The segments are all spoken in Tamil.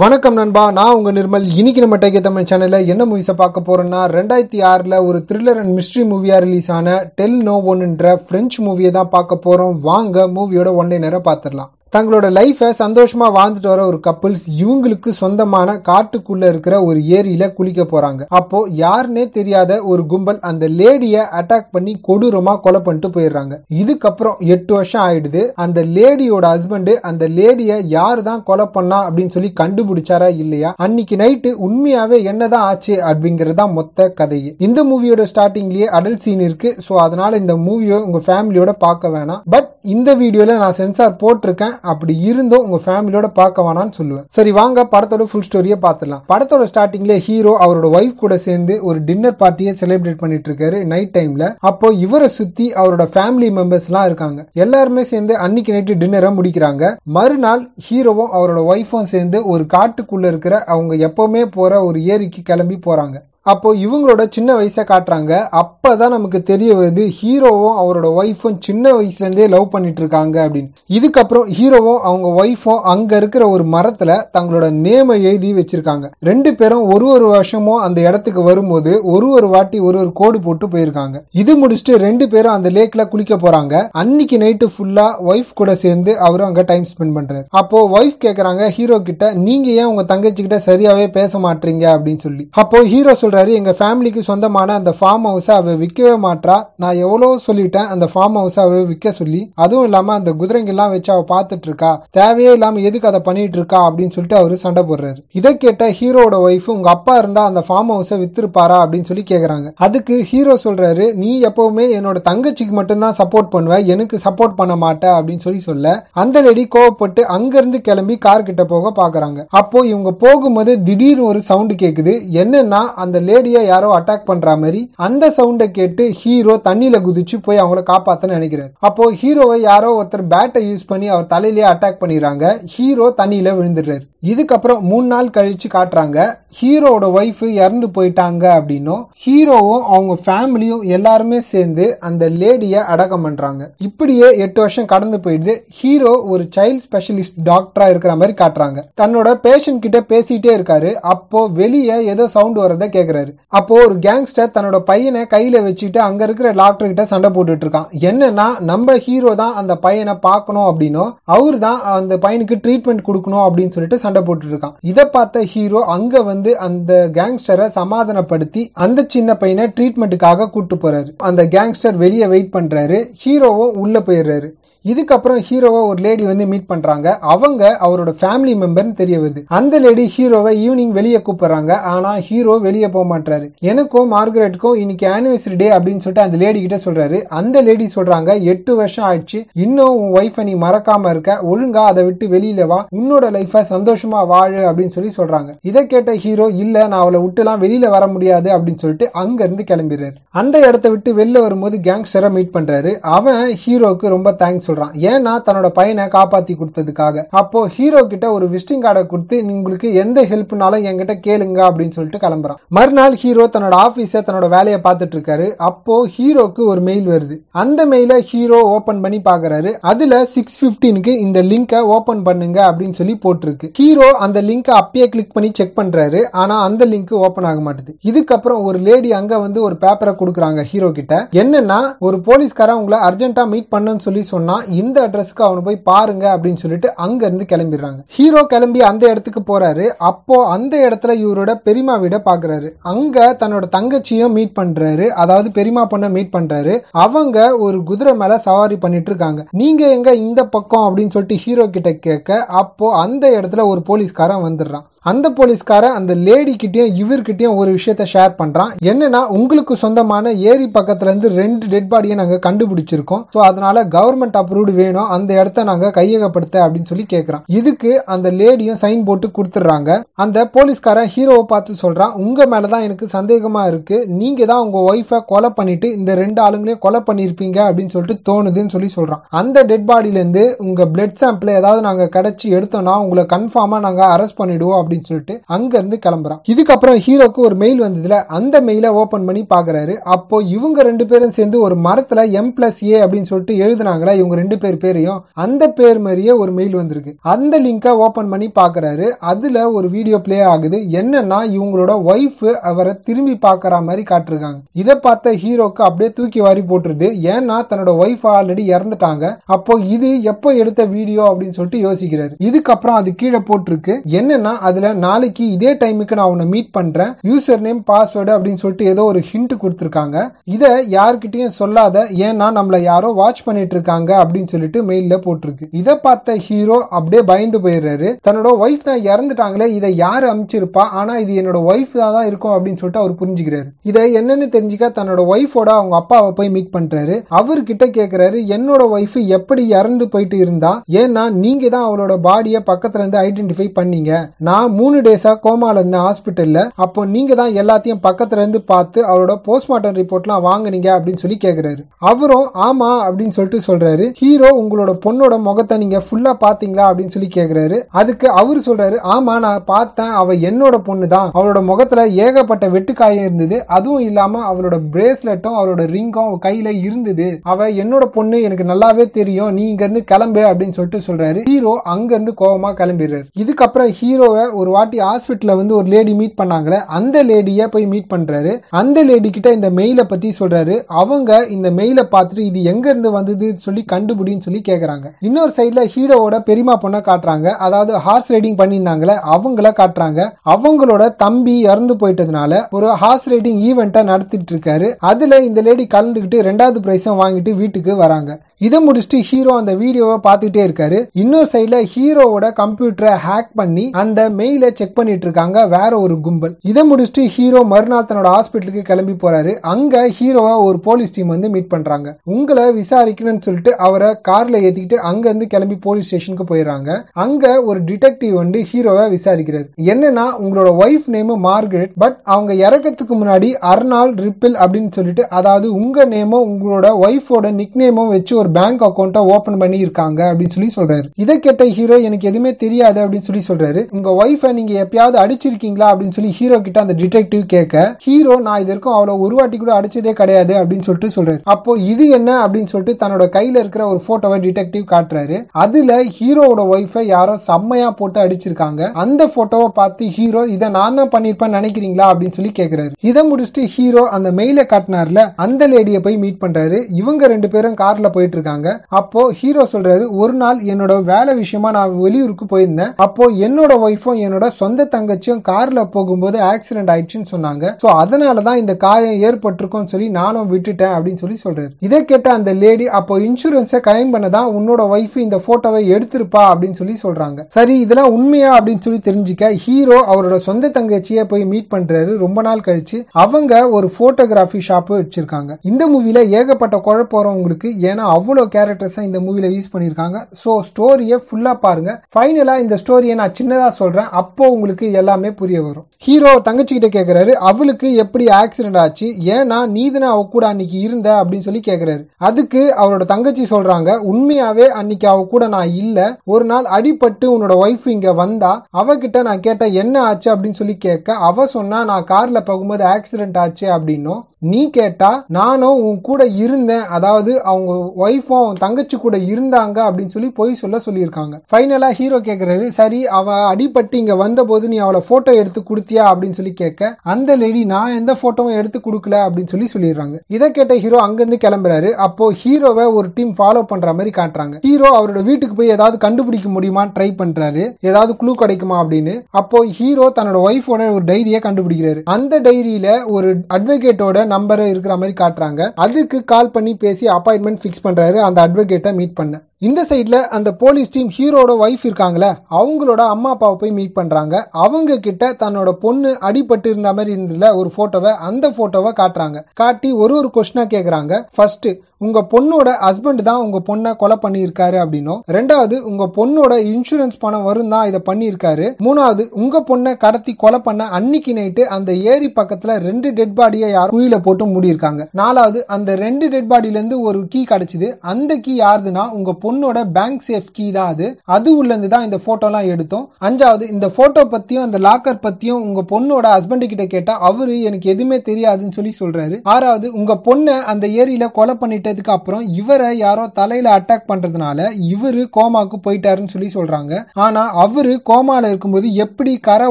வணக்கம் நண்பா நான் உங்கள் நிர்மல் இன்னைக்கு நம்ம டேக்கே தமிழ் சேனலில் என்ன மூவிஸை பார்க்க போகிறோம்னா ரெண்டாயிரத்தி ஆறில் ஒரு த்ரில்லர் அண்ட் மிஸ்ட்ரி மூவியாக ரிலீஸ் ஆன டெல் நோ ஒன்னுன்ற ஃப்ரெஞ்ச் மூவியை தான் பார்க்க போகிறோம் வாங்க மூவியோட ஒன் நேரம் பார்த்துடலாம் தங்களோட லைஃப்பை சந்தோஷமாக வாழ்ந்துட்டு வர ஒரு கப்புள்ஸ் இவங்களுக்கு சொந்தமான காட்டுக்குள்ளே இருக்கிற ஒரு ஏரியில் குளிக்க போகிறாங்க அப்போது யாருன்னே தெரியாத ஒரு கும்பல் அந்த லேடியை அட்டாக் பண்ணி கொடூரமாக கொலை பண்ணிட்டு போயிடுறாங்க இதுக்கப்புறம் எட்டு வருஷம் ஆயிடுது அந்த லேடியோட ஹஸ்பண்டு அந்த லேடியை யார் தான் கொலை பண்ணா அப்படின்னு சொல்லி கண்டுபிடிச்சாரா இல்லையா அன்னைக்கு நைட்டு உண்மையாகவே என்னதான் ஆச்சு அப்படிங்கிறது தான் மொத்த கதையே இந்த மூவியோட ஸ்டார்டிங்லேயே அடல் சீன் இருக்குது ஸோ அதனால் இந்த மூவியை உங்கள் ஃபேமிலியோட பார்க்க வேணாம் பட் இந்த வீடியோவில் நான் சென்சார் போட்டிருக்கேன் அப்படி இருந்தும் உங்க ஃபேமிலியோட பார்க்க வேணாம்னு சொல்லுவேன் சரி வாங்க படத்தோட ஃபுல் ஸ்டோரியை பார்த்துலாம் படத்தோட ஸ்டார்டிங்ல ஹீரோ அவரோட ஒய்ஃப் கூட சேர்ந்து ஒரு டின்னர் பார்ட்டியை செலிப்ரேட் பண்ணிட்டு இருக்காரு நைட் டைம்ல அப்போ இவரை சுத்தி அவரோட ஃபேமிலி மெம்பர்ஸ் எல்லாம் இருக்காங்க எல்லாருமே சேர்ந்து அன்னைக்கு நைட்டு டின்னரை முடிக்கிறாங்க மறுநாள் ஹீரோவும் அவரோட ஒய்ஃபும் சேர்ந்து ஒரு காட்டுக்குள்ள இருக்கிற அவங்க எப்பவுமே போற ஒரு ஏரிக்கு கிளம்பி போறாங்க அப்போது இவங்களோட சின்ன வயசை காட்டுறாங்க அப்போ தான் நமக்கு தெரிய வருது ஹீரோவும் அவரோட ஒய்ஃபும் சின்ன வயசுலேருந்தே லவ் பண்ணிட்டு இருக்காங்க அப்படின்னு இதுக்கப்புறம் ஹீரோவும் அவங்க ஒய்ஃபும் அங்கே இருக்கிற ஒரு மரத்தில் தங்களோட நேமை எழுதி வச்சிருக்காங்க ரெண்டு பேரும் ஒரு ஒரு வருஷமும் அந்த இடத்துக்கு வரும்போது ஒரு ஒரு வாட்டி ஒரு ஒரு கோடு போட்டு போயிருக்காங்க இது முடிச்சுட்டு ரெண்டு பேரும் அந்த லேக்ல குளிக்க போறாங்க அன்னைக்கு நைட்டு ஃபுல்லா ஒய்ஃப் கூட சேர்ந்து அவரும் அங்கே டைம் ஸ்பெண்ட் பண்றாரு அப்போ ஒய்ஃப் கேட்கறாங்க ஹீரோ கிட்ட நீங்க ஏன் உங்க தங்கச்சி கிட்ட சரியாவே பேச மாட்டீங்க அப்படின்னு சொல்லி அப்போ ஹீரோ சொல்கிறாரு எங்கள் ஃபேமிலிக்கு சொந்தமான அந்த ஃபார்ம் ஹவுஸை அவள் விற்கவே மாட்டா நான் எவ்வளோ சொல்லிட்டேன் அந்த ஃபார்ம் ஹவுஸை அவள் விற்க சொல்லி அதுவும் இல்லாமல் அந்த குதிரைங்கெல்லாம் வச்சு அவள் பார்த்துட்டு இருக்கா தேவையே இல்லாமல் எதுக்கு அதை பண்ணிட்டு இருக்கா அப்படின்னு சொல்லிட்டு அவர் சண்டை போடுறாரு இதை கேட்ட ஹீரோட ஒய்ஃப் உங்கள் அப்பா இருந்தால் அந்த ஃபார்ம் ஹவுஸை விற்றுப்பாரா அப்படின்னு சொல்லி கேட்குறாங்க அதுக்கு ஹீரோ சொல்கிறாரு நீ எப்போவுமே என்னோட தங்கச்சிக்கு மட்டும்தான் சப்போர்ட் பண்ணுவேன் எனக்கு சப்போர்ட் பண்ண மாட்டேன் அப்படின்னு சொல்லி சொல்ல அந்த லேடி கோவப்பட்டு அங்கேருந்து கிளம்பி கார் கிட்ட போக பார்க்குறாங்க அப்போ இவங்க போகும்போது திடீர்னு ஒரு சவுண்டு கேட்குது என்னன்னா அந்த லேடியை யாரோ அட்டாக் பண்ற மாதிரி அந்த சவுண்டை கேட்டு ஹீரோ தண்ணியில குதிச்சு போய் அவங்கள காப்பாத்த நினைக்கிறார் அப்போ ஹீரோவை யாரோ ஒருத்தர் பேட்டை யூஸ் பண்ணி அவர் தலையிலேயே அட்டாக் பண்ணிடுறாங்க ஹீரோ தண்ணியில விழுந்துடுறாரு இதுக்கப்புறம் மூணு நாள் கழிச்சு காட்டுறாங்க ஹீரோவோட ஒய்ஃபு இறந்து போயிட்டாங்க அப்படின்னும் ஹீரோவும் அவங்க ஃபேமிலியும் எல்லாருமே சேர்ந்து அந்த லேடியை அடக்கம் பண்றாங்க இப்படியே எட்டு வருஷம் கடந்து போயிடுது ஹீரோ ஒரு சைல்ட் ஸ்பெஷலிஸ்ட் டாக்டரா இருக்கிற மாதிரி காட்டுறாங்க தன்னோட பேஷண்ட் கிட்ட பேசிட்டே இருக்காரு அப்போ வெளியே ஏதோ சவுண்ட் வரதை கேட்க கேட்கிறாரு அப்போ ஒரு கேங்ஸ்டர் தன்னோட பையனை கையில வச்சுட்டு அங்க இருக்கிற டாக்டர் கிட்ட சண்டை போட்டுட்டு இருக்கான் என்னன்னா நம்ம ஹீரோ தான் அந்த பையனை பார்க்கணும் அப்படின்னு அவர் தான் அந்த பையனுக்கு ட்ரீட்மெண்ட் கொடுக்கணும் அப்படின்னு சொல்லிட்டு சண்டை போட்டுட்டு இருக்கான் இதை பார்த்த ஹீரோ அங்க வந்து அந்த கேங்ஸ்டரை சமாதானப்படுத்தி அந்த சின்ன பையனை ட்ரீட்மெண்ட்டுக்காக கூட்டு போறாரு அந்த கேங்ஸ்டர் வெளியே வெயிட் பண்றாரு ஹீரோவும் உள்ள போயிடுறாரு இதுக்கப்புறம் ஹீரோவை ஒரு லேடி வந்து மீட் பண்றாங்க அவங்க அவரோட ஃபேமிலி மெம்பர்னு தெரிய வருது அந்த லேடி ஹீரோவை ஈவினிங் வெளியே கூப்பிடுறாங்க ஆனா ஹீரோ வெளியே போக மாட்டாரு எனக்கும் மார்கரெட்டுக்கும் இன்னைக்கு ஆனிவர்சரி டே அப்படின்னு சொல்லிட்டு அந்த லேடி கிட்ட சொல்றாரு அந்த லேடி சொல்றாங்க எட்டு வருஷம் ஆயிடுச்சு இன்னும் உன் ஒய்ஃபை நீ மறக்காம இருக்க ஒழுங்கா அதை விட்டு வெளியில வா உன்னோட லைஃபை சந்தோஷமா வாழு அப்படின்னு சொல்லி சொல்றாங்க இதை கேட்ட ஹீரோ இல்ல நான் அவளை விட்டுலாம் வெளியில வர முடியாது அப்படின்னு சொல்லிட்டு அங்க இருந்து கிளம்பிடுறாரு அந்த இடத்த விட்டு வெளில வரும்போது கேங்ஸ்டரை மீட் பண்றாரு அவன் ஹீரோக்கு ரொம்ப தேங்க்ஸ் சொல்றான் ஏன்னா தன்னோட பையனை காப்பாத்தி கொடுத்ததுக்காக அப்போ ஹீரோ கிட்ட ஒரு விசிட்டிங் கார்டை கொடுத்து உங்களுக்கு எந்த ஹெல்ப்னாலும் என்கிட்ட கேளுங்க அப்படின்னு சொல்லிட்டு கிளம்புறான் மறுநாள் ஹீரோ தன்னோட ஆபீஸ தன்னோட வேலையை பார்த்துட்டு இருக்காரு அப்போ ஹீரோக்கு ஒரு மெயில் வருது அந்த மெயில ஹீரோ ஓபன் பண்ணி பாக்குறாரு அதுல சிக்ஸ் பிப்டீனுக்கு இந்த லிங்கை ஓபன் பண்ணுங்க அப்படின்னு சொல்லி போட்டிருக்கு ஹீரோ அந்த லிங்கை அப்பயே கிளிக் பண்ணி செக் பண்றாரு ஆனா அந்த லிங்க் ஓபன் ஆக மாட்டேது இதுக்கப்புறம் ஒரு லேடி அங்க வந்து ஒரு பேப்பரை கொடுக்குறாங்க ஹீரோ கிட்ட என்னன்னா ஒரு போலீஸ்காரன் உங்களை அர்ஜென்ட்டா மீட் பண்ணுன்னு சொல்லி சொன்னா இந்த அட்ரஸ்க்கு அவனை போய் பாருங்க அப்படின்னு சொல்லிட்டு அங்கேருந்து கிளம்பிடுறாங்க ஹீரோ கிளம்பி அந்த இடத்துக்கு போறாரு அப்போ அந்த இடத்துல இவரோட பெரியமா வீடை பாக்குறாரு அங்க தன்னோட தங்கச்சியும் மீட் பண்றாரு அதாவது பெரியமா பொண்ணை மீட் பண்றாரு அவங்க ஒரு குதிரை மேல சவாரி பண்ணிட்டு இருக்காங்க நீங்க எங்க இந்த பக்கம் அப்படின்னு சொல்லிட்டு ஹீரோ கிட்ட கேட்க அப்போ அந்த இடத்துல ஒரு போலீஸ்காரன் வந்துடுறான் அந்த போலீஸ்காரன் அந்த லேடி லேடிக்கிட்டையும் இவர்கிட்டயும் ஒரு விஷயத்த ஷேர் பண்ணுறான் என்னன்னா உங்களுக்கு சொந்தமான ஏரி பக்கத்துலேருந்து ரெண்டு டெட் பாடியை நாங்கள் கண்டுபிடிச்சிருக்கோம் ஸோ அதனால கவர்மெண்ட் அப்ரூவ்டு வேணும் அந்த இடத்த நாங்கள் கையகப்படுத்த அப்படின்னு சொல்லி கேட்குறான் இதுக்கு அந்த லேடியும் சைன் போட்டு கொடுத்துட்றாங்க அந்த போலீஸ்காரன் ஹீரோவை பார்த்து சொல்கிறான் உங்கள் மேலே தான் எனக்கு சந்தேகமாக இருக்குது நீங்கள் தான் உங்கள் ஒய்ஃபை கொலை பண்ணிட்டு இந்த ரெண்டு ஆளுங்களையும் கொலை பண்ணியிருப்பீங்க அப்படின்னு சொல்லிட்டு தோணுதுன்னு சொல்லி சொல்கிறான் அந்த டெட் பாடியிலேருந்து உங்கள் பிளட் சாம்பிள் ஏதாவது நாங்கள் கிடச்சி எடுத்தோம்னா உங்களை கன்ஃபார்மாக நாங்கள் அரெஸ்ட் பண்ணிவிடுவோம் அப்படின்னு சொல்லிட்டு அங்கேருந்து கிளம்புறான் இதுக்கப்புறம் ஹீரோக்கு ஒரு மெயில் வந்ததுல அந்த மெயிலை ஓப்பன் பண்ணி பார்க்குறாரு அப்போ இவங்க ரெண்டு பேரும் சேர்ந்து ஒரு மரத்தில் எம் பிளஸ் ஏ அப்படின்னு சொல்லிட்டு எழுதுனாங்களா இவங்க ரெண்டு பேர் பேரையும் அந்த பேர் மாதிரியே ஒரு மெயில் வந்திருக்கு அந்த லிங்கை ஓப்பன் பண்ணி பார்க்குறாரு அதில் ஒரு வீடியோ பிளே ஆகுது என்னன்னா இவங்களோட ஒய்ஃப் அவரை திரும்பி பார்க்குற மாதிரி காட்டிருக்காங்க இதை பார்த்த ஹீரோக்கு அப்படியே தூக்கி வாரி போட்டுருது ஏன்னா தன்னோட ஒய்ஃப் ஆல்ரெடி இறந்துட்டாங்க அப்போ இது எப்போ எடுத்த வீடியோ அப்படின்னு சொல்லிட்டு யோசிக்கிறாரு இதுக்கப்புறம் அது கீழே போட்டிருக்கு என்னன்னா அது பண்ணதுல நாளைக்கு இதே டைமுக்கு நான் உன்னை மீட் பண்றேன் யூசர் நேம் பாஸ்வேர்டு அப்படின்னு சொல்லிட்டு ஏதோ ஒரு ஹிண்ட் கொடுத்துருக்காங்க இதை யாருக்கிட்டையும் சொல்லாத ஏன்னா நம்மளை யாரோ வாட்ச் பண்ணிட்டு இருக்காங்க அப்படின்னு சொல்லிட்டு மெயில போட்டிருக்கு இதை பார்த்த ஹீரோ அப்படியே பயந்து போயிடுறாரு தன்னோட ஒய்ஃப் தான் இறந்துட்டாங்களே இதை யார் அமைச்சிருப்பா ஆனா இது என்னோட ஒய்ஃப் தான் இருக்கும் அப்படின்னு சொல்லிட்டு அவர் புரிஞ்சுக்கிறாரு இதை என்னன்னு தெரிஞ்சுக்க தன்னோட ஒய்ஃபோட அவங்க அப்பாவை போய் மீட் பண்றாரு அவர்கிட்ட கேக்குறாரு என்னோட ஒய்ஃப் எப்படி இறந்து போயிட்டு இருந்தா ஏன்னா நீங்க தான் அவளோட பாடியை பக்கத்துல இருந்து ஐடென்டிஃபை பண்ணீங்க நான் மூணு டேஸாக கோமால இருந்த ஹாஸ்பிட்டலில் அப்போ நீங்கள் தான் எல்லாத்தையும் பக்கத்துலேருந்து பார்த்து அவரோட போஸ்ட்மார்ட்டம் ரிப்போர்ட்லாம் வாங்கினீங்க அப்படின்னு சொல்லி கேட்குறாரு அவரும் ஆமாம் அப்படின்னு சொல்லிட்டு சொல்கிறாரு ஹீரோ உங்களோட பொண்ணோட முகத்தை நீங்கள் ஃபுல்லாக பார்த்தீங்களா அப்படின்னு சொல்லி கேட்குறாரு அதுக்கு அவர் சொல்கிறாரு ஆமாம் நான் பார்த்தேன் அவள் என்னோட பொண்ணு தான் அவரோட முகத்தில் ஏகப்பட்ட வெட்டுக்காயம் இருந்தது அதுவும் இல்லாமல் அவரோட பிரேஸ்லெட்டும் அவரோட ரிங்கும் கையில் இருந்தது அவள் என்னோட பொண்ணு எனக்கு நல்லாவே தெரியும் நீ இங்கேருந்து கிளம்பு அப்படின்னு சொல்லிட்டு சொல்கிறாரு ஹீரோ அங்கேருந்து கோபமா கிளம்பிடுறாரு இதுக்கப்புறம் ஹீரோவை ஒரு வாட்டி ஹாஸ்பிட்டலில் வந்து ஒரு லேடி மீட் பண்ணாங்களே அந்த லேடியை போய் மீட் பண்ணுறாரு அந்த லேடி கிட்ட இந்த மெயிலை பற்றி சொல்கிறாரு அவங்க இந்த மெயிலை பார்த்துட்டு இது எங்கேருந்து வந்ததுன்னு சொல்லி கண்டுபிடின்னு சொல்லி கேட்குறாங்க இன்னொரு சைடில் ஹீரோவோட பெரியமா பொண்ணை காட்டுறாங்க அதாவது ஹார்ஸ் ரைடிங் பண்ணியிருந்தாங்களே அவங்கள காட்டுறாங்க அவங்களோட தம்பி இறந்து போயிட்டதுனால ஒரு ஹார்ஸ் ரைடிங் ஈவெண்ட்டை நடத்திட்டு இருக்காரு அதில் இந்த லேடி கலந்துக்கிட்டு ரெண்டாவது ப்ரைஸும் வாங்கிட்டு வீட்டுக்கு வராங்க இதை முடிச்சுட்டு ஹீரோ அந்த வீடியோவை பார்த்துட்டே இருக்காரு இன்னொரு சைட்ல ஹீரோவோட கம்ப்யூட்டரை ஹேக் பண்ணி அந்த மெயில செக் பண்ணிட்டு இருக்காங்க வேற ஒரு கும்பல் இதை முடிச்சுட்டு ஹீரோ மறுநாள் தன்னோட ஹாஸ்பிட்டலுக்கு கிளம்பி போறாரு அங்க ஹீரோவை ஒரு போலீஸ் டீம் வந்து மீட் பண்றாங்க உங்களை விசாரிக்கணும்னு சொல்லிட்டு அவரை கார்ல ஏத்திக்கிட்டு அங்க இருந்து கிளம்பி போலீஸ் ஸ்டேஷனுக்கு போயிடுறாங்க அங்க ஒரு டிடெக்டிவ் வந்து ஹீரோவை விசாரிக்கிறார் என்னன்னா உங்களோட ஒய்ஃப் நேமு மார்கரெட் பட் அவங்க இறக்கத்துக்கு முன்னாடி அர்னால் ரிப்பிள் அப்படின்னு சொல்லிட்டு அதாவது உங்க நேமும் உங்களோட ஒய்ஃபோட நிக் நேமும் வச்சு ஒரு ஒரு பேங்க் அக்கௌண்ட்டை ஓபன் பண்ணி இருக்காங்க அப்படின்னு சொல்லி சொல்றாரு இதை கேட்ட ஹீரோ எனக்கு எதுவுமே தெரியாது அப்படின்னு சொல்லி சொல்றாரு உங்க ஒய்ஃபை நீங்க எப்பயாவது அடிச்சிருக்கீங்களா அப்படின்னு சொல்லி ஹீரோ கிட்ட அந்த டிடெக்டிவ் கேட்க ஹீரோ நான் இதற்கும் வரைக்கும் அவ்வளவு ஒரு வாட்டி கூட அடிச்சதே கிடையாது அப்படின்னு சொல்லிட்டு சொல்றாரு அப்போ இது என்ன அப்படின்னு சொல்லிட்டு தன்னோட கையில இருக்கிற ஒரு போட்டோவை டிடெக்டிவ் காட்டுறாரு அதுல ஹீரோவோட ஒய்ஃபை யாரோ செம்மையா போட்டு அடிச்சிருக்காங்க அந்த போட்டோவை பார்த்து ஹீரோ இதை நான் தான் பண்ணிருப்பேன் நினைக்கிறீங்களா அப்படின்னு சொல்லி கேட்கிறாரு இதை முடிச்சுட்டு ஹீரோ அந்த மெயில காட்டினார்ல அந்த லேடியை போய் மீட் பண்றாரு இவங்க ரெண்டு பேரும் கார்ல போயிட்டு இருக்காங்க அப்போ ஹீரோ சொல்றாரு ஒரு நாள் என்னோட வேலை விஷயமா நான் வெளியூருக்கு போயிருந்தேன் அப்போ என்னோட ஒய்ஃபும் என்னோட சொந்த தங்கச்சியும் கார்ல போகும்போது ஆக்சிடென்ட் ஆயிடுச்சுன்னு சொன்னாங்க சோ அதனாலதான் இந்த காயம் ஏற்பட்டிருக்கும் சொல்லி நானும் விட்டுட்டேன் அப்படின்னு சொல்லி சொல்றாரு இதை கேட்ட அந்த லேடி அப்போ இன்சூரன்ஸை கிளைம் பண்ணதான் உன்னோட ஒய்ஃப் இந்த போட்டோவை எடுத்திருப்பா அப்படின்னு சொல்லி சொல்றாங்க சரி இதெல்லாம் உண்மையா அப்படின்னு சொல்லி தெரிஞ்சுக்க ஹீரோ அவரோட சொந்த தங்கச்சியை போய் மீட் பண்றாரு ரொம்ப நாள் கழிச்சு அவங்க ஒரு போட்டோகிராஃபி ஷாப் வச்சிருக்காங்க இந்த மூவில ஏகப்பட்ட குழப்பம் உங்களுக்கு ஏன்னா அவங்க எவ்வளோ கேரக்டர்ஸை இந்த மூவியில் யூஸ் பண்ணியிருக்காங்க ஸோ ஸ்டோரியை ஃபுல்லாக பாருங்கள் ஃபைனலாக இந்த ஸ்டோரியை நான் சின்னதாக சொல்கிறேன் அப்போது உங்களுக்கு எல்லாமே புரிய வரும் ஹீரோ தங்கச்சிக்கிட்ட கேட்குறாரு அவளுக்கு எப்படி ஆக்சிடென்ட் ஆச்சு ஏன்னா நீதுனா அவ கூட அன்னைக்கு இருந்த அப்படின்னு சொல்லி கேட்குறாரு அதுக்கு அவரோட தங்கச்சி சொல்கிறாங்க உண்மையாகவே அன்னைக்கு அவ கூட நான் இல்லை ஒரு நாள் அடிபட்டு உன்னோட ஒய்ஃப் இங்கே வந்தா அவகிட்ட நான் கேட்டேன் என்ன ஆச்சு அப்படின்னு சொல்லி கேட்க அவ சொன்னா நான் காரில் போகும்போது ஆக்சிடென்ட் ஆச்சு அப்படின்னும் நீ கேட்டா நானும் உன் கூட இருந்தேன் அதாவது அவங்க ஒய்ஃபும் அவன் தங்கச்சி கூட இருந்தாங்க அப்படின்னு சொல்லி பொய் சொல்ல சொல்லியிருக்காங்க ஃபைனலாக ஹீரோ கேட்குறாரு சரி அவள் அடிபட்டு இங்கே வந்தபோது நீ அவளை ஃபோட்டோ எடுத்து கொடுத்தியா அப்படின்னு சொல்லி கேட்க அந்த லேடி நான் எந்த ஃபோட்டோவும் எடுத்து கொடுக்கல அப்படின்னு சொல்லி சொல்லிடுறாங்க இதை கேட்ட ஹீரோ அங்கேருந்து கிளம்புறாரு அப்போ ஹீரோவை ஒரு டீம் ஃபாலோ பண்ணுற மாதிரி காட்டுறாங்க ஹீரோ அவரோட வீட்டுக்கு போய் ஏதாவது கண்டுபிடிக்க முடியுமா ட்ரை பண்ணுறாரு ஏதாவது குழு கிடைக்குமா அப்படின்னு அப்போ ஹீரோ தன்னோட ஒய்ஃபோட ஒரு டைரியை கண்டுபிடிக்கிறாரு அந்த டைரியில ஒரு அட்வொகேட்டோட நம்பர் இருக்கிற மாதிரி காட்டுறாங்க அதுக்கு கால் பண்ணி பேசி அப்பாயின்மெண்ட் ஃபிக்ஸ் பண்ணுறாரு அந்த அட்வொகேட்டை மீட் பண்ண இந்த சைடில் அந்த போலீஸ் டீம் ஹீரோட ஒய்ஃப் இருக்காங்களே அவங்களோட அம்மா அப்பாவை போய் மீட் பண்ணுறாங்க அவங்க கிட்ட தன்னோட பொண்ணு அடிபட்டு இருந்த மாதிரி இருந்ததில் ஒரு ஃபோட்டோவை அந்த ஃபோட்டோவை காட்டுறாங்க காட்டி ஒரு ஒரு கொஸ்டினாக கேட்குறாங்க ஃபர்ஸ்ட்டு உங்கள் பொண்ணோட ஹஸ்பண்ட் தான் உங்கள் பொண்ணை கொலை பண்ணியிருக்காரு அப்படின்னும் ரெண்டாவது உங்கள் பொண்ணோட இன்சூரன்ஸ் பணம் வரும் தான் இதை பண்ணியிருக்காரு மூணாவது உங்கள் பொண்ணை கடத்தி கொலை பண்ண அன்னைக்கு நைட்டு அந்த ஏரி பக்கத்தில் ரெண்டு டெட் பாடியை யார் குயில போட்டு மூடியிருக்காங்க நாலாவது அந்த ரெண்டு டெட் பாடியிலேருந்து ஒரு கீ கிடைச்சிது அந்த கீ யாருதுன்னா உங்கள் பொண்ணோட பேங்க் சேஃப் கீ தான் அது அது உள்ளேருந்து தான் இந்த ஃபோட்டோலாம் எடுத்தோம் அஞ்சாவது இந்த ஃபோட்டோ பற்றியும் அந்த லாக்கர் பற்றியும் உங்கள் பொண்ணோட ஹஸ்பண்டு கிட்ட கேட்டால் அவரு எனக்கு எதுவுமே தெரியாதுன்னு சொல்லி சொல்கிறாரு ஆறாவது உங்கள் பொண்ணை அந்த ஏரியில் கொலை பண்ணிட்டதுக்கு அப்புறம் இவரை யாரோ தலையில் அட்டாக் பண்ணுறதுனால இவர் கோமாக்கு போயிட்டாருன்னு சொல்லி சொல்கிறாங்க ஆனால் அவரு கோமாவில் இருக்கும்போது எப்படி கரை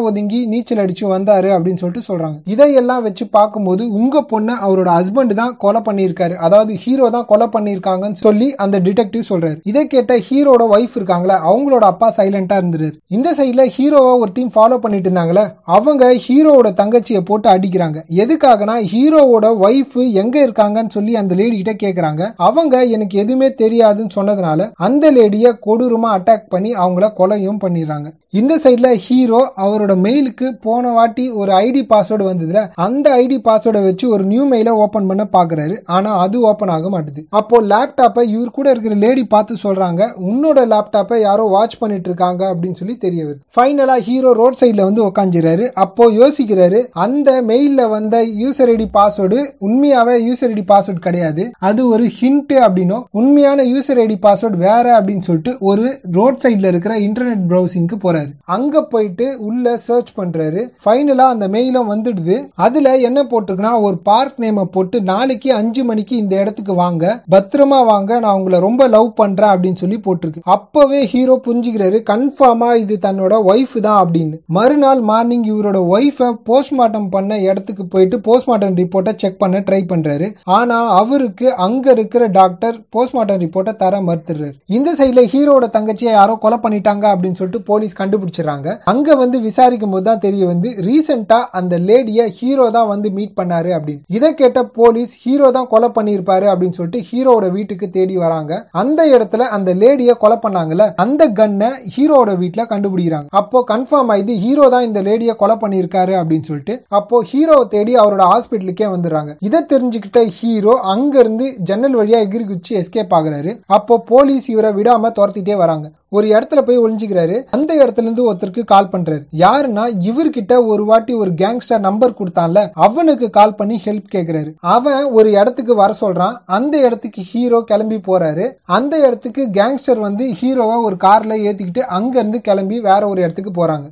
ஒதுங்கி நீச்சல் அடிச்சு வந்தாரு அப்படின்னு சொல்லிட்டு சொல்றாங்க இதையெல்லாம் வச்சு பார்க்கும்போது உங்க பொண்ணை அவரோட ஹஸ்பண்ட் தான் கொலை பண்ணியிருக்காரு அதாவது ஹீரோ தான் கொலை பண்ணியிருக்காங்கன்னு சொல்லி அந்த டிடெக்டிவ் சொல்றாரு இதை கேட்ட ஹீரோட ஒய்ஃப் இருக்காங்களே அவங்களோட அப்பா சைலண்டா இருந்துரு இந்த சைட்ல ஹீரோவை ஒரு டீம் ஃபாலோ பண்ணிட்டு இருந்தாங்களே அவங்க ஹீரோவோட தங்கச்சியை போட்டு அடிக்கிறாங்க எதுக்காகனா ஹீரோவோட ஒய்ஃப் எங்க இருக்காங்கன்னு சொல்லி அந்த லேடி கிட்ட கேக்குறாங்க அவங்க எனக்கு எதுவுமே தெரியாதுன்னு சொன்னதுனால அந்த லேடிய கொடூரமா அட்டாக் பண்ணி அவங்கள கொலையும் பண்ணிடுறாங்க இந்த சைடில் ஹீரோ அவரோட மெயிலுக்கு போன வாட்டி ஒரு ஐடி பாஸ்வேர்டு வந்ததுல அந்த ஐடி பாஸ்வேர்டை வச்சு ஒரு நியூ மெயிலை ஓப்பன் பண்ண பார்க்குறாரு ஆனால் அது ஓப்பன் ஆக மாட்டுது அப்போ லேப்டாப்பை இவர் கூட இருக்கிற லேடி பார்த்து சொல்கிறாங்க உன்னோட லேப்டாப்பை யாரோ வாட்ச் பண்ணிட்டு இருக்காங்க அப்படின்னு சொல்லி தெரிய வருது ஃபைனலாக ஹீரோ ரோட் சைடில் வந்து உட்காந்துறாரு அப்போ யோசிக்கிறாரு அந்த மெயிலில் வந்த யூசர் ஐடி பாஸ்வேர்டு உண்மையாகவே யூசர் ஐடி பாஸ்வேர்டு கிடையாது அது ஒரு ஹிண்ட் அப்படின்னும் உண்மையான யூசர் ஐடி பாஸ்வேர்டு வேற அப்படின்னு சொல்லிட்டு ஒரு ரோட் சைடில் இருக்கிற இன்டர்நெட் ப்ரௌசிங்க்கு போகிறார் பண்றாரு அங்க போயிட்டு உள்ள சர்ச் பண்றாரு ஃபைனலா அந்த மெயிலும் வந்துடுது அதுல என்ன போட்டிருக்குன்னா ஒரு பார்க் நேம போட்டு நாளைக்கு அஞ்சு மணிக்கு இந்த இடத்துக்கு வாங்க பத்திரமா வாங்க நான் உங்களை ரொம்ப லவ் பண்றேன் அப்படின்னு சொல்லி போட்டிருக்கு அப்பவே ஹீரோ புரிஞ்சுக்கிறாரு கன்ஃபார்மா இது தன்னோட ஒய்ஃப் தான் அப்படின்னு மறுநாள் மார்னிங் இவரோட ஒய்ஃபை போஸ்ட்மார்ட்டம் பண்ண இடத்துக்கு போயிட்டு போஸ்ட்மார்ட்டம் ரிப்போர்ட்டை செக் பண்ண ட்ரை பண்றாரு ஆனா அவருக்கு அங்க இருக்கிற டாக்டர் போஸ்ட்மார்ட்டம் ரிப்போர்ட்டை தர மறுத்துறாரு இந்த சைட்ல ஹீரோட தங்கச்சியை யாரோ கொலை பண்ணிட்டாங்க அப்படின்னு சொல்லிட்டு போலீஸ் கண்டுபிடிச்சிடறாங்க அங்க வந்து விசாரிக்கும் போது தான் தெரிய வந்து ரீசெண்டா அந்த லேடிய ஹீரோ தான் வந்து மீட் பண்ணாரு அப்படின்னு இதை கேட்ட போலீஸ் ஹீரோ தான் கொலை பண்ணியிருப்பாரு அப்படின்னு சொல்லிட்டு ஹீரோட வீட்டுக்கு தேடி வராங்க அந்த இடத்துல அந்த லேடிய கொலை பண்ணாங்கல்ல அந்த கன்னை ஹீரோட வீட்டுல கண்டுபிடிக்கிறாங்க அப்போ கன்ஃபார்ம் ஆயிது ஹீரோ தான் இந்த லேடிய கொலை பண்ணியிருக்காரு அப்படின்னு சொல்லிட்டு அப்போ ஹீரோ தேடி அவரோட ஹாஸ்பிட்டலுக்கே வந்துடுறாங்க இதை தெரிஞ்சுக்கிட்ட ஹீரோ அங்க இருந்து ஜன்னல் வழியா எகிரி குச்சி எஸ்கேப் ஆகுறாரு அப்போ போலீஸ் இவரை விடாம துரத்திட்டே வராங்க ஒரு இடத்துல போய் ஒழிஞ்சுக்கிறாரு அந்த இடத்துல இருந்து ஒருத்தருக்கு கால் பண்றாரு யாருன்னா இவர்கிட்ட ஒரு வாட்டி ஒரு கேங்ஸ்டர் நம்பர் கொடுத்தான்ல அவனுக்கு கால் பண்ணி ஹெல்ப் கேக்குறாரு அவன் ஒரு இடத்துக்கு வர சொல்றான் அந்த இடத்துக்கு ஹீரோ கிளம்பி போறாரு அந்த இடத்துக்கு கேங்ஸ்டர் வந்து ஹீரோவை ஒரு கார்ல ஏத்திக்கிட்டு அங்க இருந்து கிளம்பி வேற ஒரு இடத்துக்கு போறாங்க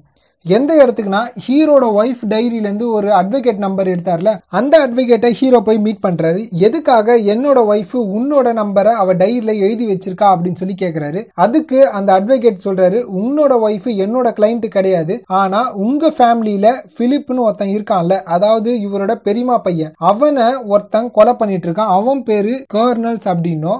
எந்த இடத்துக்குன்னா ஹீரோட ஒய்ஃப் டைரியிலேருந்து ஒரு அட்வொகேட் நம்பர் எடுத்தார்ல அந்த அட்வொகேட்டை ஹீரோ போய் மீட் பண்ணுறாரு எதுக்காக என்னோட ஒய்ஃப் உன்னோட நம்பரை அவள் டைரியில் எழுதி வச்சிருக்கா அப்படின்னு சொல்லி கேட்குறாரு அதுக்கு அந்த அட்வொகேட் சொல்கிறாரு உன்னோட ஒய்ஃப் என்னோட கிளைண்ட்டு கிடையாது ஆனால் உங்கள் ஃபேமிலியில் ஃபிலிப்னு ஒருத்தன் இருக்கான்ல அதாவது இவரோட பெரியமா பையன் அவனை ஒருத்தன் கொலை பண்ணிட்டு இருக்கான் அவன் பேரு கர்னல்ஸ் அப்படின்னும்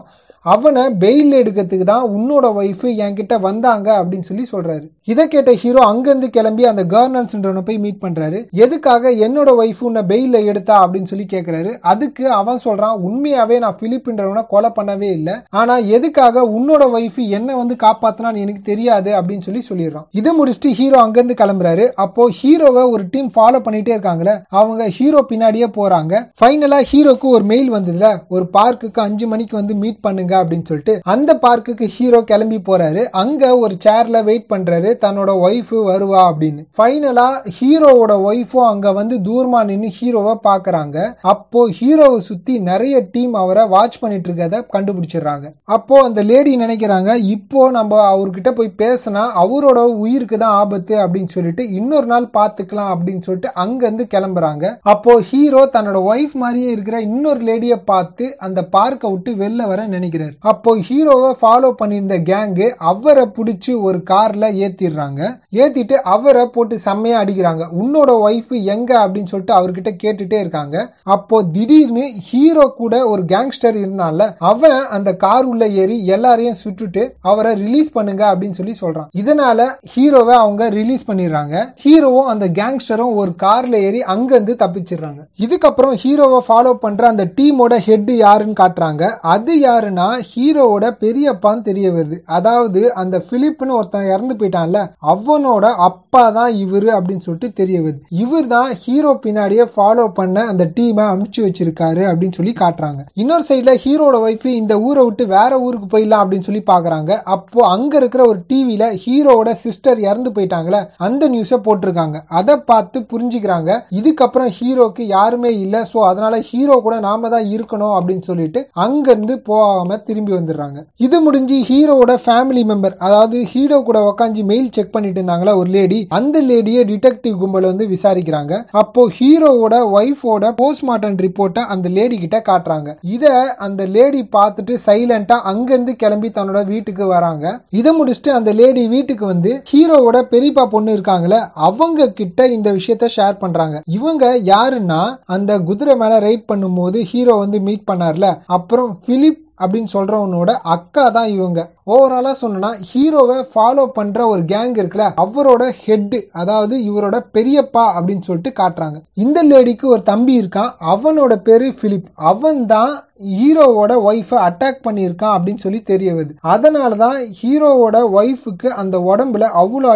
அவனை பெயில் எடுக்கிறதுக்கு தான் உன்னோட ஒய்ஃபு என்கிட்ட வந்தாங்க அப்படின்னு சொல்லி சொல்றாரு இதை கேட்ட ஹீரோ அங்கேருந்து கிளம்பி அந்த கவர்னன்ஸ்ன்றவனை போய் மீட் பண்றாரு எதுக்காக என்னோட ஒய்ஃபு உன்னை பெயில எடுத்தா அப்படின்னு சொல்லி கேட்கிறாரு அதுக்கு அவன் சொல்றான் உண்மையாவே நான் பிலிப்ன்றவனை கொலை பண்ணவே இல்லை ஆனா எதுக்காக உன்னோட ஒய்ஃபு என்ன வந்து காப்பாத்தனான்னு எனக்கு தெரியாது அப்படின்னு சொல்லி சொல்லிடுறான் இதை முடிச்சுட்டு ஹீரோ அங்கேருந்து கிளம்புறாரு அப்போ ஹீரோவை ஒரு டீம் ஃபாலோ பண்ணிட்டே இருக்காங்களே அவங்க ஹீரோ பின்னாடியே போறாங்க ஃபைனலா ஹீரோக்கு ஒரு மெயில் வந்ததுல ஒரு பார்க்குக்கு அஞ்சு மணிக்கு வந்து மீட் பண்ணுங்க அப்படின்னு சொல்லிட்டு அந்த பார்க்குக்கு ஹீரோ கிளம்பி போறாரு அங்க ஒரு சேர்ல வெயிட் பண்றாரு தன்னோட ஒய்ஃப் வருவா அப்படின்னு ஃபைனலா ஹீரோவோட ஒய்ஃபும் அங்க வந்து தூர்மா நின்று ஹீரோவை பாக்குறாங்க அப்போ ஹீரோவை சுத்தி நிறைய டீம் அவரை வாட்ச் பண்ணிட்டு இருக்கத கண்டுபிடிச்சிடுறாங்க அப்போ அந்த லேடி நினைக்கிறாங்க இப்போ நம்ம அவர்கிட்ட போய் பேசினா அவரோட உயிருக்கு தான் ஆபத்து அப்படின்னு சொல்லிட்டு இன்னொரு நாள் பாத்துக்கலாம் அப்படின்னு சொல்லிட்டு அங்கிருந்து கிளம்புறாங்க அப்போ ஹீரோ தன்னோட ஒய்ஃப் மாதிரியே இருக்கிற இன்னொரு லேடியை பார்த்து அந்த பார்க்கை விட்டு வெளில வர நினைக்கிறார் போயிடுறாரு அப்போ ஹீரோவை ஃபாலோ பண்ணியிருந்த கேங்கு அவரை பிடிச்சி ஒரு கார்ல ஏத்திடுறாங்க ஏத்திட்டு அவரை போட்டு செம்மையா அடிக்கிறாங்க உன்னோட ஒய்ஃப் எங்க அப்படின்னு சொல்லிட்டு அவர்கிட்ட கேட்டுட்டே இருக்காங்க அப்போ திடீர்னு ஹீரோ கூட ஒரு கேங்ஸ்டர் இருந்தால அவன் அந்த கார் உள்ள ஏறி எல்லாரையும் சுட்டுட்டு அவரை ரிலீஸ் பண்ணுங்க அப்படின்னு சொல்லி சொல்றான் இதனால ஹீரோவை அவங்க ரிலீஸ் பண்ணிடுறாங்க ஹீரோவும் அந்த கேங்ஸ்டரும் ஒரு கார்ல ஏறி அங்கிருந்து தப்பிச்சிடுறாங்க இதுக்கப்புறம் ஹீரோவை ஃபாலோ பண்ற அந்த டீமோட ஹெட் யாருன்னு காட்டுறாங்க அது யாருன்னா தான் ஹீரோவோட பெரியப்பான்னு தெரிய வருது அதாவது அந்த பிலிப்னு ஒருத்தன் இறந்து போயிட்டான்ல அவனோட அப்பா தான் இவர் அப்படின்னு சொல்லிட்டு தெரிய வருது இவர் தான் ஹீரோ பின்னாடியே ஃபாலோ பண்ண அந்த டீமை அனுப்பிச்சு வச்சிருக்காரு அப்படின்னு சொல்லி காட்டுறாங்க இன்னொரு சைடில் ஹீரோட ஒய்ஃபு இந்த ஊரை விட்டு வேற ஊருக்கு போயிடலாம் அப்படின்னு சொல்லி பார்க்குறாங்க அப்போ அங்கே இருக்கிற ஒரு டிவியில் ஹீரோவோட சிஸ்டர் இறந்து போயிட்டாங்களே அந்த நியூஸை போட்டிருக்காங்க அதை பார்த்து புரிஞ்சுக்கிறாங்க இதுக்கப்புறம் ஹீரோக்கு யாருமே இல்லை ஸோ அதனால ஹீரோ கூட நாம தான் இருக்கணும் அப்படின்னு சொல்லிட்டு அங்கேருந்து போகாம திரும்பி வந்துடுறாங்க இது முடிஞ்சு ஹீரோவோட ஃபேமிலி மெம்பர் அதாவது ஹீரோ கூட உக்காந்து மெயில் செக் பண்ணிட்டு இருந்தாங்களா ஒரு லேடி அந்த லேடியை டிடெக்டிவ் கும்பல் வந்து விசாரிக்கிறாங்க அப்போ ஹீரோவோட ஒய்ஃபோட போஸ்ட்மார்ட்டம் ரிப்போர்ட்டை அந்த லேடி கிட்ட காட்டுறாங்க இதை அந்த லேடி பார்த்துட்டு சைலண்டா அங்கிருந்து கிளம்பி தன்னோட வீட்டுக்கு வராங்க இதை முடிச்சுட்டு அந்த லேடி வீட்டுக்கு வந்து ஹீரோவோட பெரியப்பா பொண்ணு இருக்காங்களே அவங்க கிட்ட இந்த விஷயத்த ஷேர் பண்றாங்க இவங்க யாருன்னா அந்த குதிரை மேல ரைட் பண்ணும்போது ஹீரோ வந்து மீட் பண்ணார்ல அப்புறம் பிலிப் அப்படின்னு சொல்கிறவனோட அக்கா தான் இவங்க ஓவராலாக சொன்னால் ஹீரோவை ஃபாலோ பண்ணுற ஒரு கேங் இருக்குல்ல அவரோட ஹெட்டு அதாவது இவரோட பெரியப்பா அப்படின்னு சொல்லிட்டு காட்டுறாங்க இந்த லேடிக்கு ஒரு தம்பி இருக்கான் அவனோட பேரு பிலிப் அவன் தான் ஹீரோவோட ஒய்ஃபை அட்டாக் பண்ணியிருக்கான் அப்படின்னு சொல்லி தெரிய வருது அதனால தான் ஹீரோவோட ஒய்ஃபுக்கு அந்த உடம்புல அவ்வளோ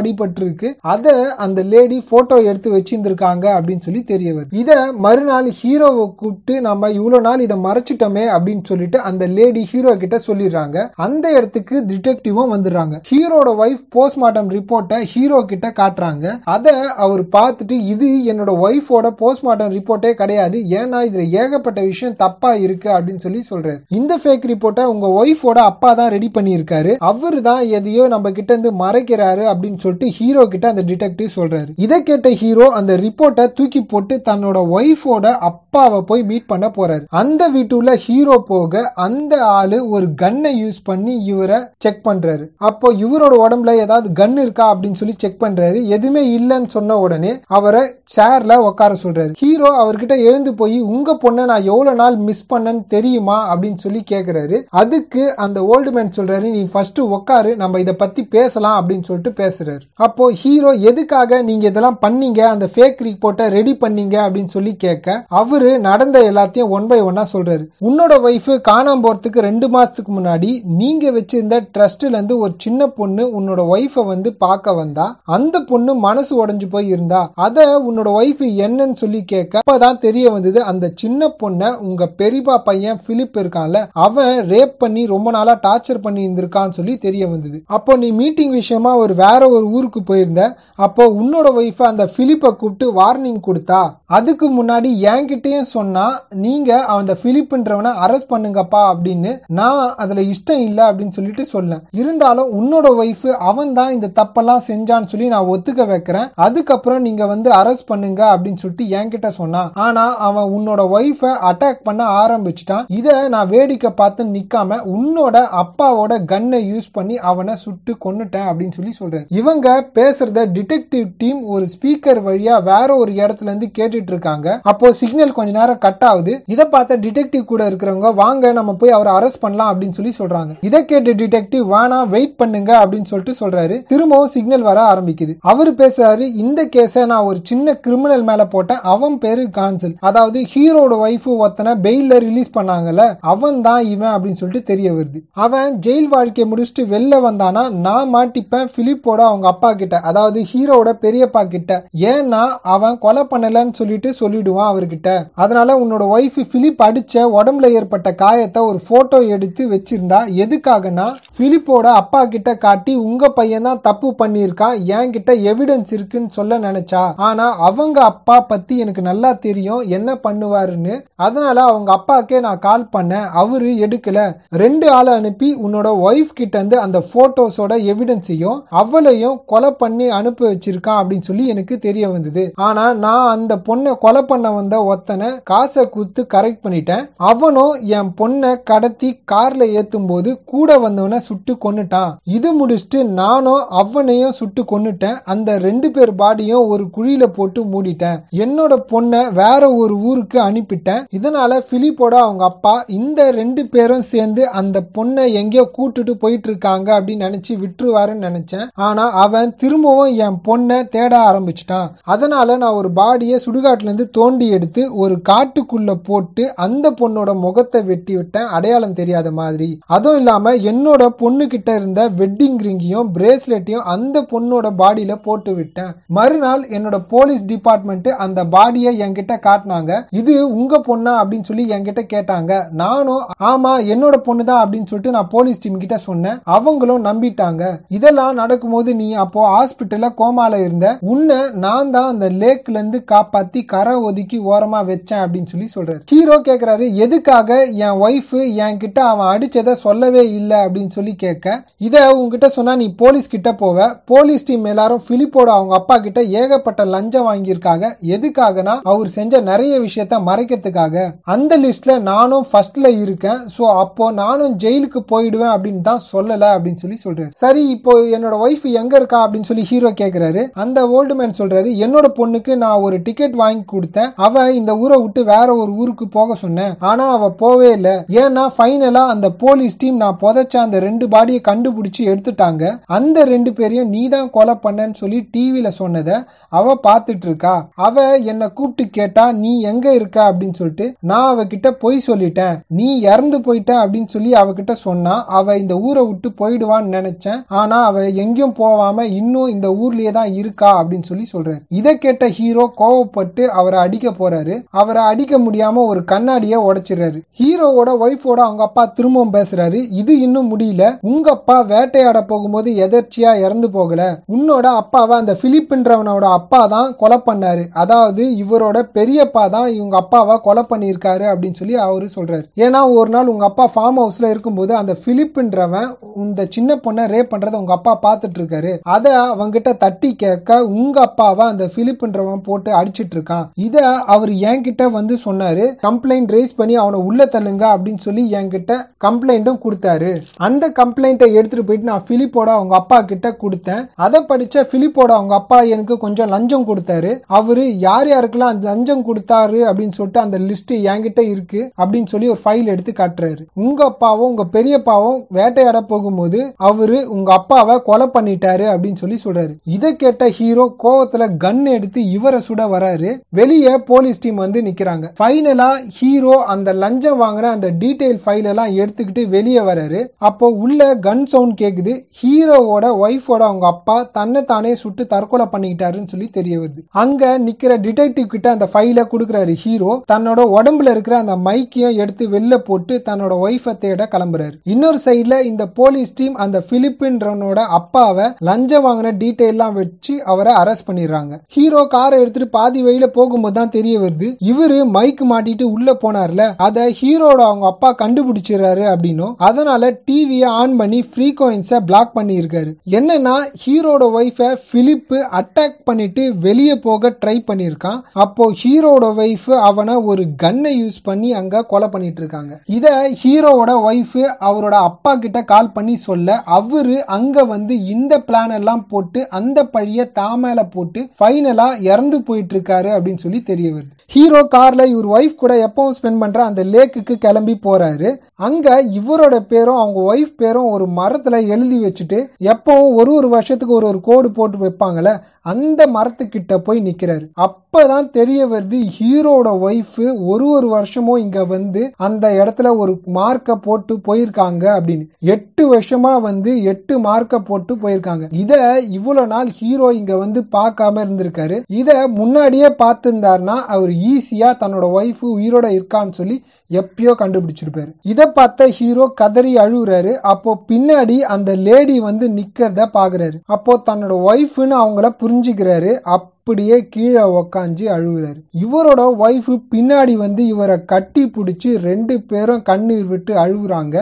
இருக்கு அதை அந்த லேடி ஃபோட்டோ எடுத்து வச்சிருந்துருக்காங்க அப்படின்னு சொல்லி தெரிய வருது இதை மறுநாள் ஹீரோவை கூப்பிட்டு நம்ம இவ்வளோ நாள் இதை மறைச்சிட்டோமே அப்படின்னு சொல்லிட்டு அந்த லேடி ஹீரோ கிட்ட சொல்லிடுறாங்க அந்த இடத்துக்கு பிறகு டிடெக்டிவும் வந்துடுறாங்க ஹீரோட ஒய்ஃப் போஸ்ட்மார்ட்டம் ரிப்போர்ட்டை ஹீரோ கிட்ட காட்டுறாங்க அதை அவர் பார்த்துட்டு இது என்னோட ஒய்ஃபோட போஸ்ட்மார்ட்டம் ரிப்போர்ட்டே கிடையாது ஏன்னா இதுல ஏகப்பட்ட விஷயம் தப்பா இருக்கு அப்படின்னு சொல்லி சொல்றாரு இந்த ஃபேக் ரிப்போர்ட்டை உங்க ஒய்ஃபோட அப்பா தான் ரெடி பண்ணியிருக்காரு அவர் தான் எதையோ நம்ம கிட்ட இருந்து மறைக்கிறாரு அப்படின்னு சொல்லிட்டு ஹீரோ கிட்ட அந்த டிடெக்டிவ் சொல்றாரு இதை கேட்ட ஹீரோ அந்த ரிப்போர்ட்டை தூக்கி போட்டு தன்னோட ஒய்ஃபோட அப்பாவை போய் மீட் பண்ண போறாரு அந்த வீட்டுல ஹீரோ போக அந்த ஆளு ஒரு கன்னை யூஸ் பண்ணி இவரை செக் பண்றாரு அப்போ இவரோட உடம்புல ஏதாவது கன் இருக்கா அப்படின்னு சொல்லி செக் பண்றாரு எதுவுமே இல்லைன்னு சொன்ன உடனே அவரை சேர்ல உட்கார சொல்றாரு ஹீரோ அவர்கிட்ட எழுந்து போய் உங்க பொண்ணை நான் எவ்வளவு நாள் மிஸ் பண்ணேன்னு தெரியுமா அப்படின்னு சொல்லி கேக்குறாரு அதுக்கு அந்த ஓல்டு மேன் சொல்றாரு நீ ஃபர்ஸ்ட் உட்காரு நம்ம இதை பத்தி பேசலாம் அப்படின்னு சொல்லிட்டு பேசுறாரு அப்போ ஹீரோ எதுக்காக நீங்க இதெல்லாம் பண்ணீங்க அந்த ஃபேக் ரிப்போர்ட்டை ரெடி பண்ணீங்க அப்படின்னு சொல்லி கேட்க அவரு நடந்த எல்லாத்தையும் ஒன் பை ஒன்னா சொல்றாரு உன்னோட ஒய்ஃப் காணாம போறதுக்கு ரெண்டு மாசத்துக்கு முன்னாடி நீங்க வச்சிருந்த ட்ரஸ்ட்லேருந்து ஒரு சின்ன பொண்ணு உன்னோட ஒய்ஃபை வந்து பார்க்க வந்தா அந்த பொண்ணு மனசு உடஞ்சு போய் இருந்தா அதை உன்னோட ஒய்ஃப் என்னன்னு சொல்லி கேட்க அப்பதான் தெரிய வந்தது அந்த சின்ன பொண்ணை உங்க பெரியப்பா பையன் பிலிப் இருக்கான்ல அவன் ரேப் பண்ணி ரொம்ப நாளா டார்ச்சர் பண்ணி இருந்திருக்கான்னு சொல்லி தெரிய வந்தது அப்போ நீ மீட்டிங் விஷயமா ஒரு வேற ஒரு ஊருக்கு போயிருந்த அப்போ உன்னோட ஒய்ஃபை அந்த பிலிப்பை கூப்பிட்டு வார்னிங் கொடுத்தா அதுக்கு முன்னாடி என்கிட்டயும் சொன்னா நீங்க அந்த பிலிப்புன்றவனை அரெஸ்ட் பண்ணுங்கப்பா அப்படின்னு நான் அதுல இஷ்டம் இல்லை அப்படின்னு சொல்லிட்டு சொல்ல இருந்தாலும் உன்னோட ஒய்ஃப் அவன் தான் இந்த தப்பெல்லாம் செஞ்சான்னு சொல்லி நான் ஒத்துக்க வைக்கிறேன் அதுக்கப்புறம் நீங்க வந்து அரெஸ்ட் பண்ணுங்க அப்படின்னு சொல்லிட்டு என்கிட்ட சொன்னான் ஆனா அவன் உன்னோட ஒய்ஃப அட்டாக் பண்ண ஆரம்பிச்சிட்டான் இதை நான் வேடிக்கை பார்த்து நிக்காம உன்னோட அப்பாவோட கன்னை யூஸ் பண்ணி அவனை சுட்டு கொன்னுட்டேன் அப்படின்னு சொல்லி சொல்றேன் இவங்க பேசுறத டிடெக்டிவ் டீம் ஒரு ஸ்பீக்கர் வழியா வேற ஒரு இடத்துல இருந்து கேட்டுட்டு இருக்காங்க அப்போ சிக்னல் கொஞ்ச நேரம் கட் ஆகுது இதை பார்த்த டிடெக்டிவ் கூட இருக்கிறவங்க வாங்க நம்ம போய் அவரை அரெஸ்ட் பண்ணலாம் அப்படின்னு சொல்லி சொல்றாங்க இதை கேட்டு டிடெக்டிவ் டிடெக்டிவ் வேணா வெயிட் பண்ணுங்க அப்படின்னு சொல்லிட்டு சொல்றாரு திரும்பவும் சிக்னல் வர ஆரம்பிக்குது அவர் பேசுறாரு இந்த கேஸ நான் ஒரு சின்ன கிரிமினல் மேல போட்டேன் அவன் பேரு கான்சல் அதாவது ஹீரோட ஒய்ஃபு ஒத்தனை பெயில ரிலீஸ் பண்ணாங்கல்ல அவன் தான் இவன் அப்படின்னு சொல்லிட்டு தெரிய வருது அவன் ஜெயில் வாழ்க்கையை முடிச்சுட்டு வெளில வந்தானா நான் மாட்டிப்பேன் பிலிப்போட அவங்க அப்பா கிட்ட அதாவது ஹீரோட பெரியப்பா கிட்ட ஏன்னா அவன் கொலை பண்ணலன்னு சொல்லிட்டு சொல்லிடுவான் அவர்கிட்ட அதனால உன்னோட ஒய்ஃப் பிலிப் அடிச்ச உடம்புல ஏற்பட்ட காயத்தை ஒரு போட்டோ எடுத்து வச்சிருந்தா எதுக்காகனா பிலிப்போட அப்பா கிட்ட காட்டி உங்க பையன் தான் தப்பு பண்ணியிருக்கான் என்கிட்ட எவிடன்ஸ் இருக்குன்னு சொல்ல நினைச்சா ஆனா அவங்க அப்பா பத்தி எனக்கு நல்லா தெரியும் என்ன பண்ணுவாருன்னு அதனால அவங்க அப்பாக்கே நான் கால் பண்ணேன் அவரு எடுக்கல ரெண்டு ஆளை அனுப்பி உன்னோட ஒய்ஃப் கிட்ட இருந்து அந்த போட்டோஸோட எவிடன்ஸையும் அவளையும் கொலை பண்ணி அனுப்பி வச்சிருக்கான் அப்படின்னு சொல்லி எனக்கு தெரிய வந்தது ஆனா நான் அந்த பொண்ணை கொலை பண்ண வந்த ஒத்தனை காசை கூத்து கரெக்ட் பண்ணிட்டேன் அவனும் என் பொண்ணை கடத்தி கார்ல ஏத்தும் போது கூட வந்தவன் அவனை சுட்டு கொன்னுட்டான் இது முடிச்சுட்டு நானும் அவனையும் சுட்டு கொன்னுட்டேன் அந்த ரெண்டு பேர் பாடியும் ஒரு குழியில போட்டு மூடிட்டேன் என்னோட பொண்ணை வேற ஒரு ஊருக்கு அனுப்பிட்டேன் இதனால பிலிப்போட அவங்க அப்பா இந்த ரெண்டு பேரும் சேர்ந்து அந்த பொண்ணை எங்கேயோ கூட்டுட்டு போயிட்டு இருக்காங்க அப்படின்னு நினைச்சு விட்டுருவாருன்னு நினைச்சேன் ஆனா அவன் திரும்பவும் என் பொண்ணை தேட ஆரம்பிச்சிட்டான் அதனால நான் ஒரு பாடியை சுடுகாட்டுல இருந்து தோண்டி எடுத்து ஒரு காட்டுக்குள்ள போட்டு அந்த பொண்ணோட முகத்தை வெட்டி விட்டேன் அடையாளம் தெரியாத மாதிரி அதுவும் இல்லாம என்னோட என்னோட கிட்ட இருந்த வெட்டிங் ரிங்கையும் பிரேஸ்லெட்டையும் அந்த பொண்ணோட பாடியில போட்டு விட்டேன் மறுநாள் என்னோட போலீஸ் டிபார்ட்மெண்ட் அந்த பாடியை என்கிட்ட காட்டினாங்க இது உங்க பொண்ணா அப்படின்னு சொல்லி என்கிட்ட கேட்டாங்க நானும் ஆமா என்னோட பொண்ணு தான் அப்படின்னு சொல்லிட்டு நான் போலீஸ் டீம் கிட்ட சொன்னேன் அவங்களும் நம்பிட்டாங்க இதெல்லாம் நடக்கும்போது நீ அப்போ ஹாஸ்பிட்டல்ல கோமால இருந்த உன்னை நான் தான் அந்த லேக்ல இருந்து காப்பாத்தி கரை ஒதுக்கி ஓரமா வச்சேன் அப்படின்னு சொல்லி சொல்றாரு ஹீரோ கேக்குறாரு எதுக்காக என் ஒய்ஃப் என் கிட்ட அவன் அடிச்சதை சொல்லவே இல்லை அப்படின்னு அப்படின்னு சொல்லி கேட்க இதை உங்ககிட்ட சொன்னா நீ போலீஸ் கிட்ட போவ போலீஸ் டீம் எல்லாரும் பிலிப்போட அவங்க அப்பா கிட்ட ஏகப்பட்ட லஞ்சம் வாங்கியிருக்காங்க எதுக்காகனா அவர் செஞ்ச நிறைய விஷயத்த மறைக்கிறதுக்காக அந்த லிஸ்ட்ல நானும் ஃபர்ஸ்ட்ல இருக்கேன் ஸோ அப்போ நானும் ஜெயிலுக்கு போயிடுவேன் அப்படின்னு தான் சொல்லலை அப்படின்னு சொல்லி சொல்றாரு சரி இப்போ என்னோட ஒய்ஃப் எங்க இருக்கா அப்படின்னு சொல்லி ஹீரோ கேட்கிறாரு அந்த ஓல்டு மேன் சொல்றாரு என்னோட பொண்ணுக்கு நான் ஒரு டிக்கெட் வாங்கி கொடுத்தேன் அவ இந்த ஊரை விட்டு வேற ஒரு ஊருக்கு போக சொன்னேன் ஆனா அவ போவே இல்லை ஏன்னா ஃபைனலா அந்த போலீஸ் டீம் நான் புதைச்ச அந்த ரெண்டு பாடியை கண்டுபிடிச்சி எடுத்துட்டாங்க அந்த ரெண்டு பேரையும் நீ தான் கொலை பண்ணன்னு சொல்லி டிவியில சொன்னதை அவ பார்த்துட்டு இருக்கா அவ என்னை கூப்பிட்டு கேட்டா நீ எங்க இருக்க அப்படின்னு சொல்லிட்டு நான் அவகிட்ட பொய் சொல்லிட்டேன் நீ இறந்து போயிட்ட அப்படின்னு சொல்லி அவகிட்ட சொன்னா அவ இந்த ஊரை விட்டு போயிடுவான்னு நினைச்சேன் ஆனா அவ எங்கேயும் போவாம இன்னும் இந்த ஊர்லயே தான் இருக்கா அப்படின்னு சொல்லி சொல்றாரு இதை கேட்ட ஹீரோ கோவப்பட்டு அவரை அடிக்க போறாரு அவரை அடிக்க முடியாம ஒரு கண்ணாடியை உடைச்சிடுறாரு ஹீரோவோட ஒய்ஃபோட அவங்க அப்பா திரும்பவும் பேசுறாரு இது இன்னும் முடியும் வழியில உங்க அப்பா வேட்டையாட போகும்போது எதர்ச்சியா இறந்து போகல உன்னோட அப்பாவை அந்த பிலிப்புன்றவனோட அப்பா தான் கொலை பண்ணாரு அதாவது இவரோட பெரியப்பா தான் இவங்க அப்பாவை கொலை பண்ணியிருக்காரு அப்படின்னு சொல்லி அவரு சொல்றாரு ஏன்னா ஒரு நாள் உங்க அப்பா ஃபார்ம் ஹவுஸ்ல இருக்கும்போது அந்த பிலிப்புன்றவன் இந்த சின்ன பொண்ணை ரேப் பண்றதை உங்க அப்பா பார்த்துட்டு இருக்காரு அதை அவங்கிட்ட தட்டி கேட்க உங்க அப்பாவை அந்த பிலிப்புன்றவன் போட்டு அடிச்சிட்டு இருக்கான் இதை அவர் என்கிட்ட வந்து சொன்னாரு கம்ப்ளைண்ட் ரேஸ் பண்ணி அவனை உள்ள தள்ளுங்க அப்படின்னு சொல்லி என்கிட்ட கம்ப்ளைண்ட்டும் கொடுத்தாரு அந்த அந்த கம்ப்ளைண்ட்டை எடுத்துகிட்டு போயிட்டு நான் ஃபிலிப்போட அவங்க அப்பா கிட்ட கொடுத்தேன் அதை படிச்ச பிலிப்போட அவங்க அப்பா எனக்கு கொஞ்சம் லஞ்சம் கொடுத்தாரு அவரு யார் யாருக்கெல்லாம் லஞ்சம் கொடுத்தாரு அப்படின்னு சொல்லிட்டு அந்த லிஸ்ட் என்கிட்ட இருக்கு அப்படின்னு சொல்லி ஒரு ஃபைல் எடுத்து காட்டுறாரு உங்க அப்பாவும் உங்க பெரியப்பாவும் வேட்டையாட போகும்போது அவரு உங்க அப்பாவை கொலை பண்ணிட்டாரு அப்படின்னு சொல்லி சொல்றாரு இதை கேட்ட ஹீரோ கோவத்துல கன் எடுத்து இவரை சுட வராரு வெளியே போலீஸ் டீம் வந்து நிக்கிறாங்க ஃபைனலா ஹீரோ அந்த லஞ்சம் வாங்கின அந்த டீட்டெயில் ஃபைல் எல்லாம் எடுத்துக்கிட்டு வெளியே வராரு அப்போ அப்போது உள்ள கன் சவுண்ட் கேட்குது ஹீரோவோட ஒய்ஃபோட அவங்க அப்பா தன்னை தானே சுட்டு தற்கொலை பண்ணிக்கிட்டாருன்னு சொல்லி தெரிய வருது அங்க நிக்கிற டிடெக்டிவ் கிட்ட அந்த ஃபைலை கொடுக்குறாரு ஹீரோ தன்னோட உடம்புல இருக்கிற அந்த மைக்கையும் எடுத்து வெளில போட்டு தன்னோட ஒய்ஃபை தேட கிளம்புறாரு இன்னொரு சைட்ல இந்த போலீஸ் டீம் அந்த பிலிப்பின்றவனோட அப்பாவை லஞ்சம் வாங்கின டீட்டெயில் எல்லாம் வச்சு அவரை அரெஸ்ட் பண்ணிடுறாங்க ஹீரோ காரை எடுத்துட்டு பாதி வழியில போகும்போது தான் தெரிய வருது இவரு மைக் மாட்டிட்டு உள்ள போனார்ல அதை ஹீரோட அவங்க அப்பா கண்டுபிடிச்சிடுறாரு அப்படின்னும் அதனால டிவி டிவியை ஆன் பண்ணி ஃப்ரீ கோயின்ஸை பிளாக் பண்ணியிருக்காரு என்னன்னா ஹீரோட ஒய்ஃபை பிலிப்பு அட்டாக் பண்ணிட்டு வெளியே போக ட்ரை பண்ணியிருக்கான் அப்போ ஹீரோட ஒய்ஃப் அவனை ஒரு கன்னை யூஸ் பண்ணி அங்க கொலை பண்ணிட்டு இருக்காங்க இதை ஹீரோவோட ஒய்ஃப் அவரோட அப்பா கிட்ட கால் பண்ணி சொல்ல அவரு அங்க வந்து இந்த பிளான் எல்லாம் போட்டு அந்த பழிய தாமல போட்டு ஃபைனலா இறந்து போயிட்டு இருக்காரு அப்படின்னு சொல்லி தெரிய வருது ஹீரோ கார்ல இவர் ஒய்ஃப் கூட எப்பவும் ஸ்பெண்ட் பண்ற அந்த லேக்குக்கு கிளம்பி போறாரு அங்க இவரோட பேரும் அவங்க ஒய்ஃப் ஒய்ஃப் பேரும் ஒரு மரத்தில் எழுதி வச்சுட்டு எப்பவும் ஒரு ஒரு வருஷத்துக்கு ஒரு ஒரு கோடு போட்டு வைப்பாங்கள அந்த மரத்துக்கிட்ட போய் நிற்கிறாரு அப்பதான் தெரிய வருது ஹீரோட ஒய்ஃப் ஒரு ஒரு வருஷமும் இங்கே வந்து அந்த இடத்துல ஒரு மார்க்கை போட்டு போயிருக்காங்க அப்படின்னு எட்டு வருஷமா வந்து எட்டு மார்க்கை போட்டு போயிருக்காங்க இதை இவ்வளோ நாள் ஹீரோ இங்கே வந்து பார்க்காம இருந்திருக்காரு இதை முன்னாடியே பார்த்துருந்தாருனா அவர் ஈஸியாக தன்னோட ஒய்ஃபு உயிரோட இருக்கான்னு சொல்லி எப்பயோ கண்டுபிடிச்சிருப்பாரு இதை பார்த்த ஹீரோ கதறி அழுகுறாரு பார்க்குறாரு அப்போ பின்னாடி அந்த லேடி வந்து நிக்கிறத பாக்குறாரு அப்போ தன்னோட ஒய்ஃப்னு அவங்கள புரிஞ்சுக்கிறாரு அப் அப்படியே கீழே உக்காஞ்சி அழுகுறாரு இவரோட ஒய்ஃப் பின்னாடி வந்து இவரை கட்டி பிடிச்சி ரெண்டு பேரும் கண்ணீர் விட்டு அழுகுறாங்க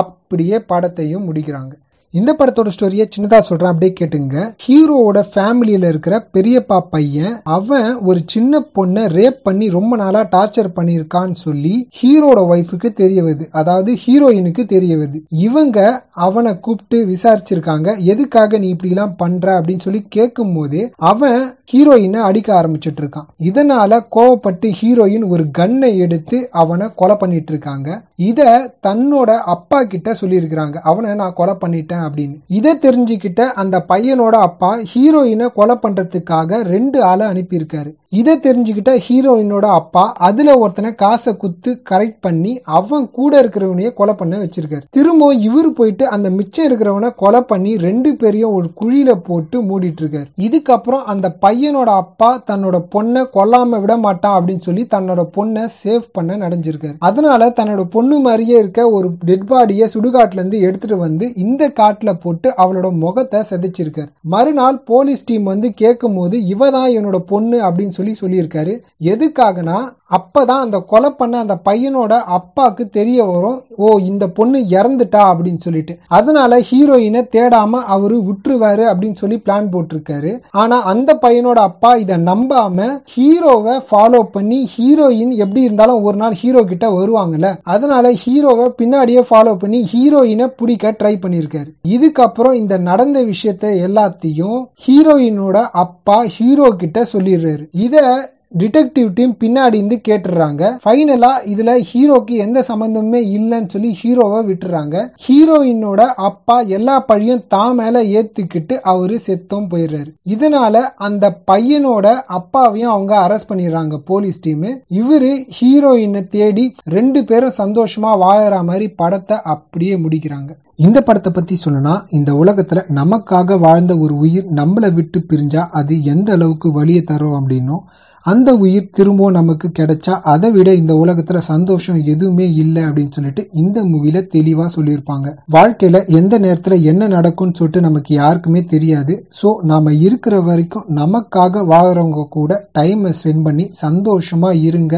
அப்படியே படத்தையும் முடிக்கிறாங்க இந்த படத்தோட ஸ்டோரியை சின்னதா சொல்றேன் அப்படியே கேட்டுங்க ஹீரோவோட ஃபேமிலியில இருக்கிற பெரியப்பா பையன் அவன் ஒரு சின்ன பொண்ணை ரேப் பண்ணி ரொம்ப நாளா டார்ச்சர் பண்ணியிருக்கான்னு சொல்லி ஹீரோட ஒய்ஃபுக்கு தெரிய வருது அதாவது ஹீரோயினுக்கு தெரிய வருது இவங்க அவனை கூப்பிட்டு விசாரிச்சிருக்காங்க எதுக்காக நீ இப்படிலாம் பண்ற அப்படின்னு சொல்லி கேட்கும் போது அவன் ஹீரோயினை அடிக்க ஆரம்பிச்சுட்டு இருக்கான் இதனால கோவப்பட்டு ஹீரோயின் ஒரு கன்னை எடுத்து அவனை கொலை பண்ணிட்டு இருக்காங்க இதை தன்னோட அப்பா கிட்ட சொல்லியிருக்கிறாங்க அவனை நான் கொலை பண்ணிட்டேன் அப்படின்னு இதை தெரிஞ்சுக்கிட்ட அந்த பையனோட அப்பா ஹீரோயினை கொலை பண்றதுக்காக ரெண்டு ஆளை அனுப்பியிருக்காரு இதை தெரிஞ்சுக்கிட்ட ஹீரோயினோட அப்பா அதுல ஒருத்தனை காசை குத்து கரெக்ட் பண்ணி அவன் கூட இருக்கிறவனையே கொலை பண்ண வச்சிருக்காரு திரும்ப இவர் போயிட்டு அந்த மிச்சம் இருக்கிறவனை கொலை பண்ணி ரெண்டு பேரையும் ஒரு குழியில போட்டு மூடிட்டு இருக்காரு இதுக்கப்புறம் அந்த பையன் பையனோட அப்பா தன்னோட பொண்ணை கொல்லாம விட மாட்டான் அப்படின்னு சொல்லி தன்னோட பொண்ணை சேவ் பண்ண நடைஞ்சிருக்காரு அதனால தன்னோட பொண்ணு மாதிரியே இருக்க ஒரு டெட் பாடியை சுடுகாட்டுல இருந்து எடுத்துட்டு வந்து இந்த காட்டுல போட்டு அவளோட முகத்தை செதைச்சிருக்காரு மறுநாள் போலீஸ் டீம் வந்து கேட்கும் போது இவதான் தான் என்னோட பொண்ணு அப்படின்னு சொல்லி சொல்லியிருக்காரு எதுக்காகனா அப்போ தான் அந்த கொலை பண்ண அந்த பையனோட அப்பாவுக்கு தெரிய வரும் ஓ இந்த பொண்ணு இறந்துட்டா அப்படின்னு சொல்லிட்டு அதனால ஹீரோயினை தேடாம அவரு விட்டுருவாரு அப்படின்னு சொல்லி பிளான் போட்டிருக்காரு ஆனா அந்த பையனோட அப்பா இதை நம்பாம ஹீரோவை ஃபாலோ பண்ணி ஹீரோயின் எப்படி இருந்தாலும் ஒரு நாள் ஹீரோ கிட்ட வருவாங்கல்ல அதனால ஹீரோவை பின்னாடியே ஃபாலோ பண்ணி ஹீரோயினை பிடிக்க ட்ரை பண்ணியிருக்காரு இதுக்கப்புறம் இந்த நடந்த விஷயத்த எல்லாத்தையும் ஹீரோயினோட அப்பா ஹீரோ கிட்ட சொல்லிடுறாரு இதை டிடெக்டிவ் டீம் பின்னாடி இருந்து கேட்டுடுறாங்க ஃபைனலாக இதில் ஹீரோக்கு எந்த சம்மந்தமுமே இல்லைன்னு சொல்லி ஹீரோவை விட்டுறாங்க ஹீரோயினோட அப்பா எல்லா பழியும் தான் மேலே ஏற்றுக்கிட்டு அவர் செத்தும் போயிடுறாரு இதனால அந்த பையனோட அப்பாவையும் அவங்க அரெஸ்ட் பண்ணிடுறாங்க போலீஸ் டீமு இவரு ஹீரோயினை தேடி ரெண்டு பேரும் சந்தோஷமா வாழற மாதிரி படத்தை அப்படியே முடிக்கிறாங்க இந்த படத்தை பத்தி சொல்லனா இந்த உலகத்துல நமக்காக வாழ்ந்த ஒரு உயிர் நம்மளை விட்டு பிரிஞ்சா அது எந்த அளவுக்கு வழியை தரும் அப்படின்னும் அந்த உயிர் திரும்பவும் நமக்கு கிடைச்சா அதை விட இந்த உலகத்தில் சந்தோஷம் எதுவுமே இல்லை அப்படின்னு சொல்லிட்டு இந்த மூவில தெளிவாக சொல்லியிருப்பாங்க வாழ்க்கையில் எந்த நேரத்தில் என்ன நடக்கும்னு சொல்லிட்டு நமக்கு யாருக்குமே தெரியாது ஸோ நாம் இருக்கிற வரைக்கும் நமக்காக வாழ்றவங்க கூட டைமை ஸ்பெண்ட் பண்ணி சந்தோஷமாக இருங்க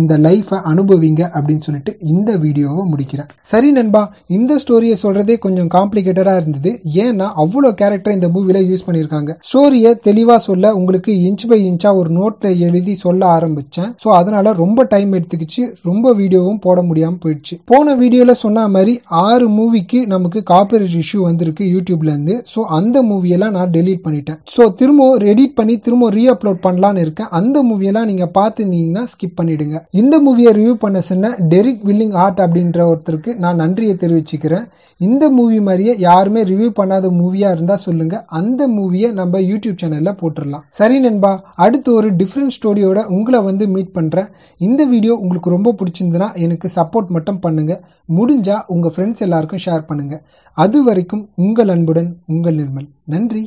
இந்த லைஃப்பை அனுபவிங்க அப்படின்னு சொல்லிட்டு இந்த வீடியோவை முடிக்கிறேன் சரி நண்பா இந்த ஸ்டோரியை சொல்கிறதே கொஞ்சம் காம்ப்ளிகேட்டடாக இருந்தது ஏன்னா அவ்வளோ கேரக்டர் இந்த மூவியில் யூஸ் பண்ணியிருக்காங்க ஸ்டோரியை தெளிவாக சொல்ல உங்களுக்கு இன்ச் பை இன்ச்சாக ஒரு நோட்டில் எழுதி சொல்ல ஆரம்பித்தேன் ஸோ அதனால் ரொம்ப டைம் எடுத்துக்கிச்சு ரொம்ப வீடியோவும் போட முடியாமல் போயிடுச்சு போன வீடியோவில் சொன்ன மாதிரி ஆறு மூவிக்கு நமக்கு காப்பிரைட் இஷ்யூ வந்திருக்கு யூடியூப்லேருந்து ஸோ அந்த மூவியெல்லாம் நான் டெலீட் பண்ணிட்டேன் ஸோ திரும்பவும் ரெடிட் பண்ணி திரும்பவும் அப்லோட் பண்ணலான்னு இருக்கேன் அந்த மூவியெல்லாம் நீங்கள் பார்த்துருந்தீங்கன்னா ஸ்கிப் பண்ணிவிடுங்க இந்த மூவியை ரிவ்யூ பண்ண சொன்ன டெரிக் வில்லிங் ஹார்ட் அப்படின்ற ஒருத்தருக்கு நான் நன்றியை தெரிவிச்சுக்கிறேன் இந்த மூவி மாதிரியே யாருமே ரிவ்யூ பண்ணாத மூவியாக இருந்தால் சொல்லுங்கள் அந்த மூவியை நம்ம யூடியூப் சேனலில் போட்டுடலாம் சரி நண்பா அடுத்து ஒரு டிஃப்ரெண்ட் ஸ்டோரியோட உங்களை வந்து மீட் பண்ணுறேன் இந்த வீடியோ உங்களுக்கு ரொம்ப பிடிச்சிருந்ததுன்னா எனக்கு சப்போர்ட் மட்டும் பண்ணுங்கள் முடிஞ்சால் உங்கள் ஃப்ரெண்ட்ஸ் எல்லாருக்கும் ஷேர் பண்ணுங்கள் அது வரைக்கும் உங்கள் அன்புடன் உங்கள் நிர்மல் நன்றி